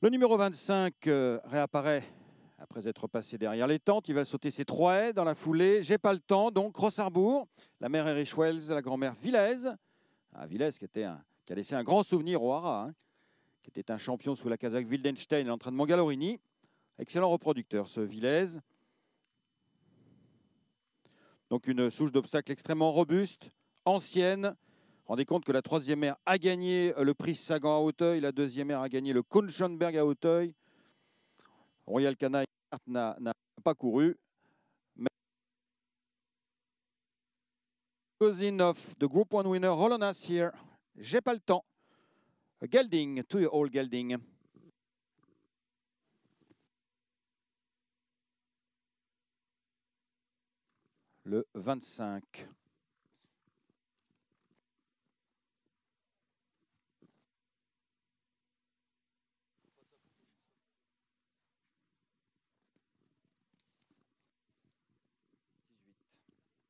Le numéro 25 euh, réapparaît après être passé derrière les tentes. Il va sauter ses trois haies dans la foulée. J'ai pas le temps, donc Rossarbourg, la mère Erich Wells, la grand-mère Villez. Ah, Villèze qui, a laissé un grand souvenir au Hara, hein, qui était un champion sous la casaque Wildenstein et l'entraînement Gallorini. Excellent reproducteur, ce Villez. Donc une souche d'obstacles extrêmement robuste, ancienne, Rendez compte que la troisième ère a gagné euh, le prix Sagan à Hauteuil, la deuxième mère a gagné le Kunchenberg à Hauteuil. Royal Canaille n'a pas couru. Mais... of the Group 1 winner, Rolandas here. J'ai pas le temps. Gelding, to your all Gelding. Le 25.